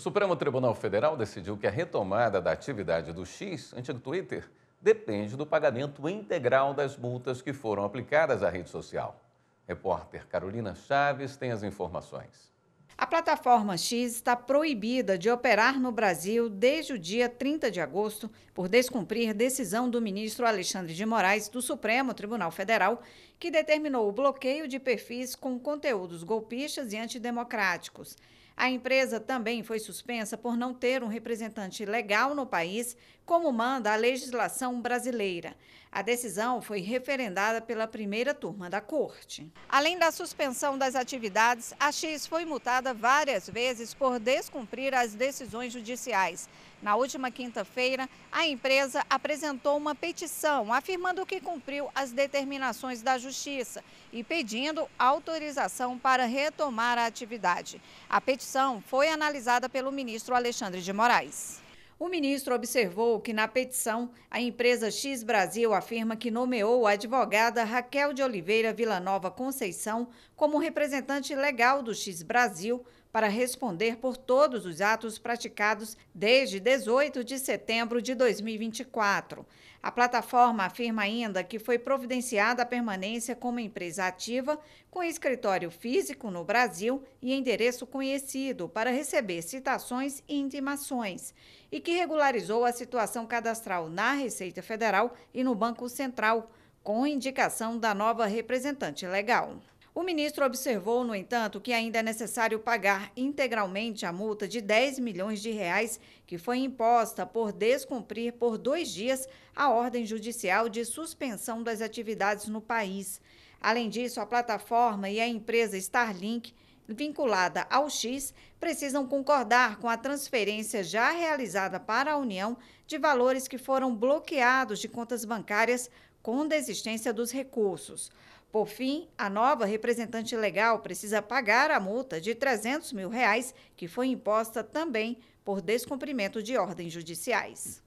O Supremo Tribunal Federal decidiu que a retomada da atividade do X, antigo Twitter, depende do pagamento integral das multas que foram aplicadas à rede social. Repórter Carolina Chaves tem as informações. A plataforma X está proibida de operar no Brasil desde o dia 30 de agosto por descumprir decisão do ministro Alexandre de Moraes do Supremo Tribunal Federal, que determinou o bloqueio de perfis com conteúdos golpistas e antidemocráticos. A empresa também foi suspensa por não ter um representante legal no país, como manda a legislação brasileira. A decisão foi referendada pela primeira turma da corte. Além da suspensão das atividades, a X foi multada várias vezes por descumprir as decisões judiciais. Na última quinta-feira, a empresa apresentou uma petição afirmando que cumpriu as determinações da Justiça e pedindo autorização para retomar a atividade. A petição foi analisada pelo ministro Alexandre de Moraes. O ministro observou que na petição, a empresa X Brasil afirma que nomeou a advogada Raquel de Oliveira Villanova Conceição como representante legal do X Brasil para responder por todos os atos praticados desde 18 de setembro de 2024. A plataforma afirma ainda que foi providenciada a permanência como empresa ativa, com escritório físico no Brasil e endereço conhecido para receber citações e intimações, e que regularizou a situação cadastral na Receita Federal e no Banco Central, com indicação da nova representante legal. O ministro observou, no entanto, que ainda é necessário pagar integralmente a multa de 10 milhões de reais que foi imposta por descumprir por dois dias a ordem judicial de suspensão das atividades no país. Além disso, a plataforma e a empresa Starlink vinculada ao X precisam concordar com a transferência já realizada para a União de valores que foram bloqueados de contas bancárias com desistência dos recursos. Por fim, a nova representante legal precisa pagar a multa de 300 mil reais, que foi imposta também por descumprimento de ordens judiciais.